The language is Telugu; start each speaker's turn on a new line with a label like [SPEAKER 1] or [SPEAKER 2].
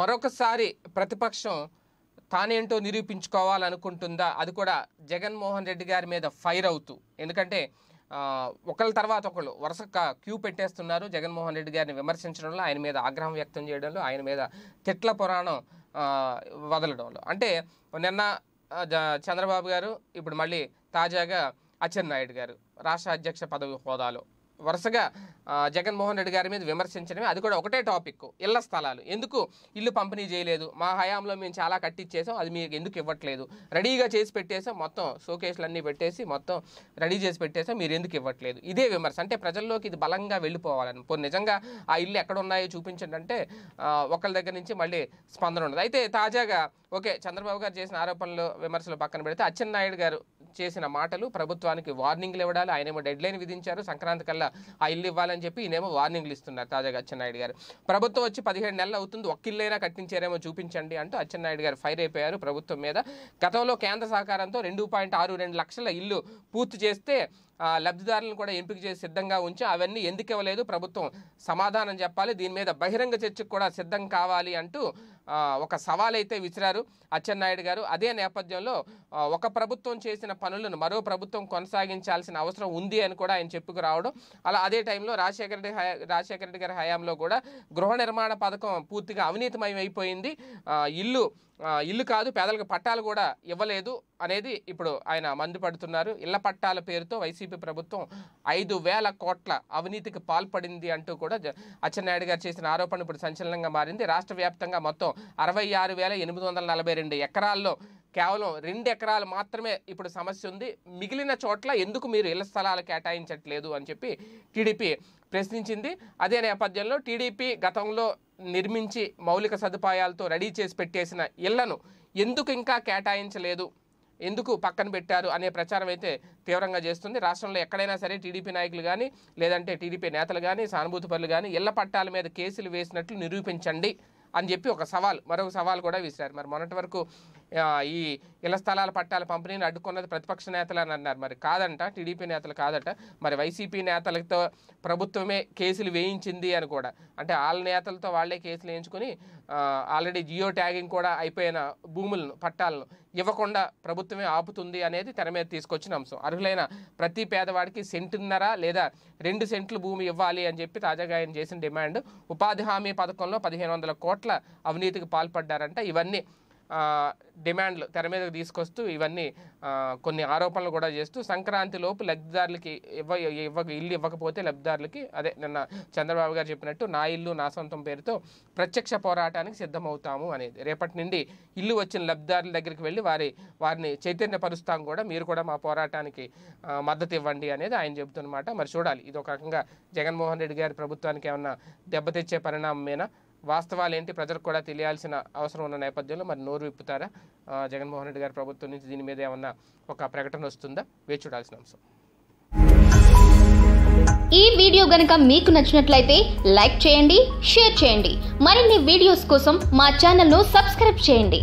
[SPEAKER 1] మరొకసారి ప్రతిపక్షం తానేంటో నిరూపించుకోవాలనుకుంటుందా అది కూడా జగన్మోహన్ రెడ్డి గారి మీద ఫైర్ అవుతూ ఎందుకంటే ఒకళ్ళ తర్వాత ఒకళ్ళు వరుస క్యూ పెట్టేస్తున్నారు జగన్మోహన్ రెడ్డి గారిని విమర్శించడంలో ఆయన మీద ఆగ్రహం వ్యక్తం చేయడంలో ఆయన మీద తిట్ల పురాణం వదలడంలో అంటే నిన్న చంద్రబాబు గారు ఇప్పుడు మళ్ళీ తాజాగా అచ్చెన్నాయుడు గారు రాష్ట్ర అధ్యక్ష పదవి హోదాలో వరుసగా జగన్మోహన్ రెడ్డి గారి మీద విమర్శించడమే అది కూడా ఒకటే టాపిక్ ఇళ్ల స్థలాలు ఎందుకు ఇల్లు పంపిణీ చేయలేదు మా హయాంలో మేము చాలా కట్టిచ్చేసాం అది మీకు ఎందుకు ఇవ్వట్లేదు రెడీగా చేసి పెట్టేసాం మొత్తం షోకేసులన్నీ పెట్టేసి మొత్తం రెడీ చేసి పెట్టేసాం మీరు ఎందుకు ఇవ్వట్లేదు ఇదే విమర్శ అంటే ప్రజల్లోకి ఇది బలంగా వెళ్ళిపోవాలని పో నిజంగా ఆ ఇల్లు ఎక్కడ ఉన్నాయో చూపించండి అంటే ఒకళ్ళ దగ్గర నుంచి మళ్ళీ స్పందన ఉండదు అయితే తాజాగా ఓకే చంద్రబాబు గారు చేసిన ఆరోపణలు విమర్శలు పక్కన పెడితే అచ్చెన్నాయుడు గారు చేసిన మాటలు ప్రభుత్వానికి వార్నింగ్లు ఇవ్వడాలి ఆయనేమో ఏమో డెడ్లైన్ విధించారు సంక్రాంతి కల్లా ఆ ఇల్లు ఇవ్వాలని చెప్పి ఈయనేమో వార్నింగ్లు ఇస్తున్నారు తాజాగా అచ్చెన్నాయుడు గారు ప్రభుత్వం వచ్చి పదిహేడు నెలలు అవుతుంది ఒక్క ఇల్లైనా కట్టించారేమో చూపించండి అంటూ అచ్చెన్నాయుడు గారు ఫైర్ అయిపోయారు ప్రభుత్వం మీద గతంలో కేంద్ర సహకారంతో రెండు పాయింట్ ఆరు రెండు లక్షల ఇల్లు పూర్తి చేస్తే లబ్ధిదారులను కూడా ఎంపిక చేసి సిద్ధంగా ఉంచి అవన్నీ ఎందుకు ఇవ్వలేదు ప్రభుత్వం సమాధానం చెప్పాలి దీని మీద బహిరంగ చర్చకు కూడా సిద్ధం కావాలి అంటూ ఒక సవాలైతే విసిరారు అచ్చెన్నాయుడు గారు అదే నేపథ్యంలో ఒక ప్రభుత్వం చేసిన పనులను మరో ప్రభుత్వం కొనసాగించాల్సిన అవసరం ఉంది అని కూడా ఆయన చెప్పుకు రావడం అలా అదే టైంలో రాజశేఖర రెడ్డి రాజశేఖర రెడ్డి గారి హయాంలో కూడా గృహ నిర్మాణ పథకం పూర్తిగా అవినీతిమయం అయిపోయింది ఇల్లు ఇల్లు కాదు పేదలకు పట్టాలు కూడా ఇవ్వలేదు అనేది ఇప్పుడు ఆయన పడుతున్నారు ఇళ్ల పట్టాల పేరుతో వైసీపీ ప్రభుత్వం ఐదు వేల కోట్ల అవినీతికి పాల్పడింది అంటూ కూడా అచ్చెన్నాయుడు గారు చేసిన ఆరోపణ ఇప్పుడు సంచలనంగా మారింది రాష్ట్ర వ్యాప్తంగా మొత్తం అరవై ఆరు వేల ఎనిమిది వందల నలభై రెండు ఎకరాల్లో కేవలం రెండు ఎకరాలు మాత్రమే ఇప్పుడు సమస్య ఉంది మిగిలిన చోట్ల ఎందుకు మీరు ఇళ్ల స్థలాలు కేటాయించట్లేదు అని చెప్పి టీడీపీ ప్రశ్నించింది అదే నేపథ్యంలో టీడీపీ గతంలో నిర్మించి మౌలిక సదుపాయాలతో రెడీ చేసి పెట్టేసిన ఇళ్లను ఎందుకు ఇంకా కేటాయించలేదు ఎందుకు పక్కన పెట్టారు అనే ప్రచారం అయితే తీవ్రంగా చేస్తుంది రాష్ట్రంలో ఎక్కడైనా సరే టీడీపీ నాయకులు కానీ లేదంటే టీడీపీ నేతలు కానీ సానుభూతిపరులు కానీ ఇళ్ల పట్టాల మీద కేసులు వేసినట్లు నిరూపించండి అని చెప్పి ఒక సవాల్ మరొక సవాల్ కూడా విసిరారు మరి మొన్నటి వరకు ఈ ఇళ్ల స్థలాల పట్టాల పంపిణీని అడ్డుకున్నది ప్రతిపక్ష నేతలు అని అన్నారు మరి కాదంట టీడీపీ నేతలు కాదట మరి వైసీపీ నేతలతో ప్రభుత్వమే కేసులు వేయించింది అని కూడా అంటే వాళ్ళ నేతలతో వాళ్లే కేసులు వేయించుకొని ఆల్రెడీ జియో ట్యాగింగ్ కూడా అయిపోయిన భూములను పట్టాలను ఇవ్వకుండా ప్రభుత్వమే ఆపుతుంది అనేది తెర మీద తీసుకొచ్చిన అంశం అర్హులైన ప్రతి పేదవాడికి సెంటున్నర లేదా రెండు సెంట్లు భూమి ఇవ్వాలి అని చెప్పి తాజాగా ఆయన చేసిన డిమాండ్ ఉపాధి హామీ పథకంలో పదిహేను వందల కోట్ల అవినీతికి పాల్పడ్డారంట ఇవన్నీ డిమాండ్లు తెర మీదకు తీసుకొస్తూ ఇవన్నీ కొన్ని ఆరోపణలు కూడా చేస్తూ సంక్రాంతి లోపు లబ్ధిదారులకి ఇవ్వ ఇవ్వ ఇల్లు ఇవ్వకపోతే లబ్ధిదారులకి అదే నిన్న చంద్రబాబు గారు చెప్పినట్టు నా ఇల్లు నా సొంతం పేరుతో ప్రత్యక్ష పోరాటానికి సిద్ధమవుతాము అనేది రేపటి నుండి ఇల్లు వచ్చిన లబ్ధిదారుల దగ్గరికి వెళ్ళి వారి వారిని చైతన్యపరుస్తాం కూడా మీరు కూడా మా పోరాటానికి మద్దతు ఇవ్వండి అనేది ఆయన చెబుతున్నమాట మరి చూడాలి ఇది ఒక రకంగా జగన్మోహన్ రెడ్డి గారి ప్రభుత్వానికి ఏమన్నా దెబ్బతెచ్చే పరిణామమేనా వాస్తవాలు ఏంటి ప్రజలకు కూడా తెలియాల్సిన అవసరం ఉన్న నేపథ్యంలో మరి నోరు విప్పుతారా జగన్మోహన్ రెడ్డి గారి ప్రభుత్వం నుంచి దీని మీద ఏమన్నా ఒక ప్రకటన వస్తుందా వేచి చూడాల్సిన అంశం ఈ వీడియో గనక మీకు నచ్చినట్లయితే లైక్ చేయండి షేర్ చేయండి మరిన్ని వీడియోస్ కోసం మా ఛానల్ను సబ్స్క్రైబ్ చేయండి